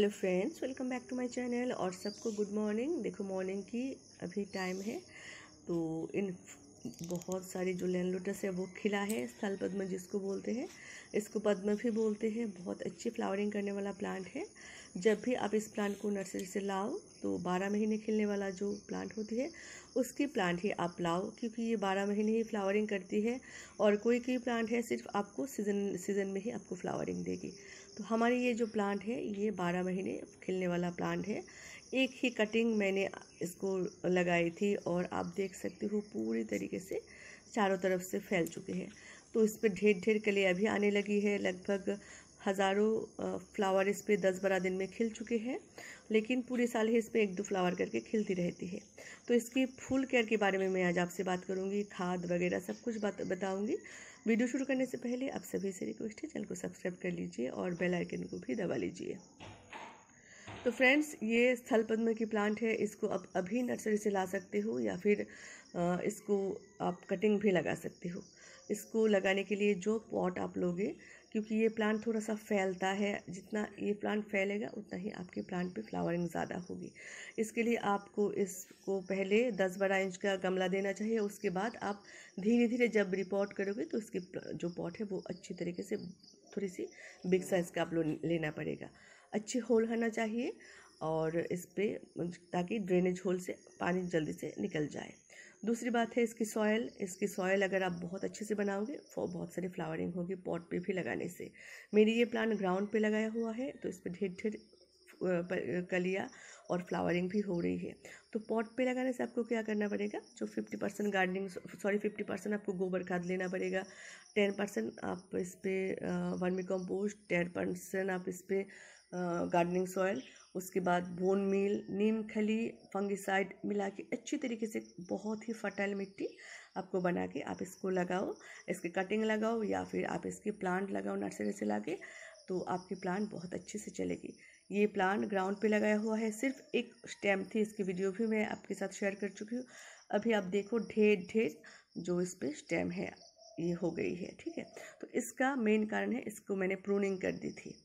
hello friends welcome back to my channel और सबको good morning देखो मॉर्निंग की अभी टाइम है तो इन बहुत सारी जो लैंड लोटस है वो खिला है स्थल पद्म जिसको बोलते हैं इसको पद्म भी बोलते हैं बहुत अच्छी फ्लावरिंग करने वाला प्लांट है जब भी आप इस प्लांट को नर्सरी से लाओ तो बारह महीने खिलने वाला जो प्लांट होती है उसकी प्लांट ही आप लाओ क्योंकि ये बारह महीने ही फ्लावरिंग करती है और कोई कोई प्लांट है सिर्फ आपको सीजन सीजन में ही आपको फ्लावरिंग देगी तो हमारे ये जो प्लांट है ये बारह महीने खिलने वाला प्लांट है एक ही कटिंग मैंने इसको लगाई थी और आप देख सकते हो पूरी तरीके से चारों तरफ से फैल चुके हैं तो इस पर ढेर ढेर कले अभी आने लगी है लगभग हज़ारों फ्लावर इस पर दस बारह दिन में खिल चुके हैं लेकिन पूरे साल ही इस पर एक दो फ्लावर करके खिलती रहती है तो इसकी फूल केयर के बारे में मैं आज आपसे बात करूँगी खाद वगैरह सब कुछ बात बताऊँगी वीडियो शुरू करने से पहले आप सभी से रिक्वेस्ट है चैनल को सब्सक्राइब कर लीजिए और बेल आइकन को भी दबा लीजिए तो फ्रेंड्स ये स्थल पद्म की प्लांट है इसको आप अभी नर्सरी से ला सकते हो या फिर इसको आप कटिंग भी लगा सकते हो इसको लगाने के लिए जो पॉट आप लोगे क्योंकि ये प्लांट थोड़ा सा फैलता है जितना ये प्लांट फैलेगा उतना ही आपके प्लांट पे फ्लावरिंग ज़्यादा होगी इसके लिए आपको इसको पहले दस बारह इंच का गमला देना चाहिए उसके बाद आप धीरे धीरे जब रिपोर्ट करोगे तो इसके जो पॉट है वो अच्छी तरीके से थोड़ी सी बिग साइज़ का आप लेना पड़ेगा अच्छे होल होना चाहिए और इस पर ताकि ड्रेनेज होल से पानी जल्दी से निकल जाए दूसरी बात है इसकी सॉयल इसकी सॉयल अगर आप बहुत अच्छे से बनाओगे फॉर बहुत सारी फ्लावरिंग होगी पॉट पे भी लगाने से मेरी ये प्लांट ग्राउंड पे लगाया हुआ है तो इस पर ढेर ढेर कलिया और फ्लावरिंग भी हो रही है तो पॉट पे लगाने से आपको क्या करना पड़ेगा जो fifty percent gardening sorry fifty percent आपको गोबर खाद लेना पड़ेगा टेन परसेंट आप इस पर वर्मी कम्पोस्ट टेन परसेंट आप इस पर गार्डनिंग सॉयल उसके बाद बोन मील नीम खली फंगिसाइड मिला के अच्छी तरीके से बहुत ही फर्टाइल मिट्टी आपको बना के आप इसको लगाओ इसके कटिंग लगाओ या फिर आप इसके प्लांट लगाओ नर्सरी से ला के तो आपकी प्लांट बहुत अच्छे से चलेगी ये प्लांट ग्राउंड पे लगाया हुआ है सिर्फ एक स्टेम थी इसकी वीडियो भी मैं आपके साथ शेयर कर चुकी हूँ अभी आप देखो ढेर ढेर जो इस पर स्टेम है ये हो गई है ठीक है तो इसका मेन कारण है इसको मैंने प्रूनिंग कर दी थी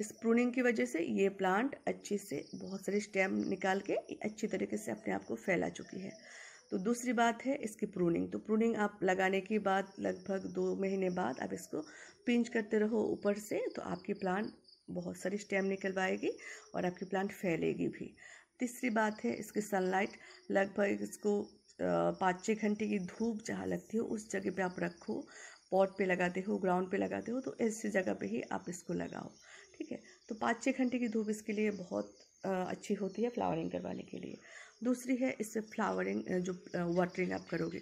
इस प्रूनिंग की वजह से ये प्लांट अच्छे से बहुत सारे स्टेम निकाल के अच्छी तरीके से अपने आप को फैला चुकी है तो दूसरी बात है इसकी प्रूनिंग तो प्रूनिंग आप लगाने के बाद लगभग दो महीने बाद आप इसको पिंच करते रहो ऊपर से तो आपकी प्लांट बहुत सारी स्टेम निकलवाएगी और आपकी प्लांट फैलेगी भी तीसरी बात है इसकी सनलाइट लगभग इसको पाँच छः घंटे की धूप जहाँ लगती हो उस जगह पे आप रखो पॉट पे लगाते हो ग्राउंड पे लगाते हो तो ऐसी जगह पे ही आप इसको लगाओ पाँच छः घंटे की धूप इसके लिए बहुत अच्छी होती है फ्लावरिंग करवाने के लिए दूसरी है इससे फ्लावरिंग जो वाटरिंग आप करोगे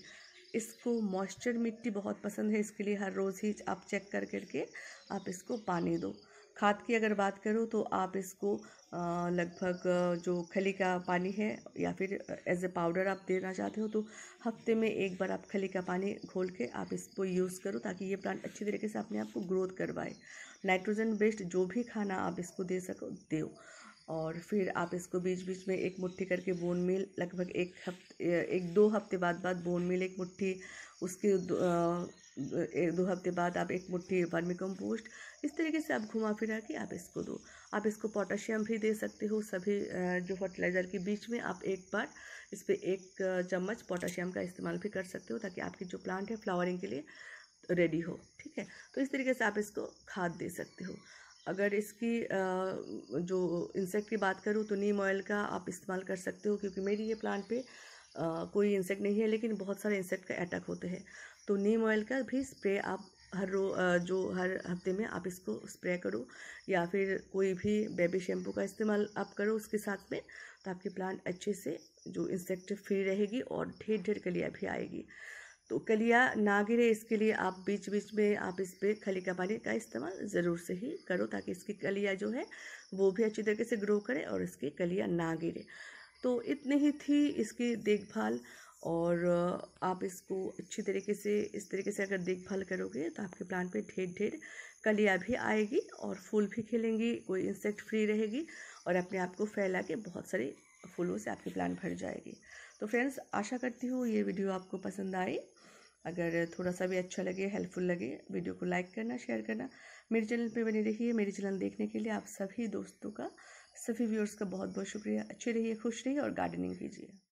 इसको मॉइस्चर मिट्टी बहुत पसंद है इसके लिए हर रोज़ ही आप चेक कर करके आप इसको पानी दो खाद की अगर बात करो तो आप इसको लगभग जो खली का पानी है या फिर एज ए पाउडर आप देना चाहते हो तो हफ्ते में एक बार आप खली का पानी घोल के आप इसको यूज़ करो ताकि ये प्लांट अच्छी तरीके से अपने आप को ग्रोथ करवाए नाइट्रोजन बेस्ड जो भी खाना आप इसको दे सको दो और फिर आप इसको बीच बीच में एक मुट्ठी करके बोन मील लगभग एक हफ्ते एक दो हफ्ते बाद बाद बोन मील एक मुट्ठी उसके दो, एक दो हफ्ते बाद आप एक मुट्ठी वर्मी कंपोस्ट इस तरीके से आप घुमा फिरा के आप इसको दो आप इसको पोटाशियम भी दे सकते हो सभी जो फर्टिलाइज़र के बीच में आप एक बार इस पर एक चम्मच पोटाशियम का इस्तेमाल भी कर सकते हो ताकि आपकी जो प्लांट है फ्लावरिंग के लिए रेडी हो ठीक है तो इस तरीके से आप इसको खाद दे सकते हो अगर इसकी जो इंसेक्ट की बात करूँ तो नीम ऑयल का आप इस्तेमाल कर सकते हो क्योंकि मेरी ये प्लांट पे कोई इंसेक्ट नहीं है लेकिन बहुत सारे इंसेक्ट का अटैक होते हैं तो नीम ऑयल का भी स्प्रे आप हर रो जो हर हफ्ते में आप इसको स्प्रे करो या फिर कोई भी बेबी शैम्पू का इस्तेमाल आप करो उसके साथ में तो आपकी प्लांट अच्छे से जो इंसेक्ट फ्री रहेगी और ढेर ढेर लिए भी आएगी तो कलिया ना गिरे इसके लिए आप बीच बीच में आप इस पर खली का पानी का इस्तेमाल ज़रूर से ही करो ताकि इसकी कलिया जो है वो भी अच्छी तरीके से ग्रो करे और इसकी कलिया ना गिरे तो इतनी ही थी इसकी देखभाल और आप इसको अच्छी तरीके से इस तरीके से अगर देखभाल करोगे तो आपके प्लांट पे ढेर ढेर कलिया भी आएगी और फूल भी खिलेंगी कोई इंसेक्ट फ्री रहेगी और अपने आप को फैला के बहुत सारे फूलों से आपकी प्लांट भर जाएगी तो फ्रेंड्स आशा करती हूँ ये वीडियो आपको पसंद आई अगर थोड़ा सा भी अच्छा लगे हेल्पफुल लगे वीडियो को लाइक करना शेयर करना मेरे चैनल पे बने रहिए मेरे चैनल देखने के लिए आप सभी दोस्तों का सभी व्यूअर्स का बहुत बहुत शुक्रिया अच्छे रहिए खुश रहिए और गार्डनिंग कीजिए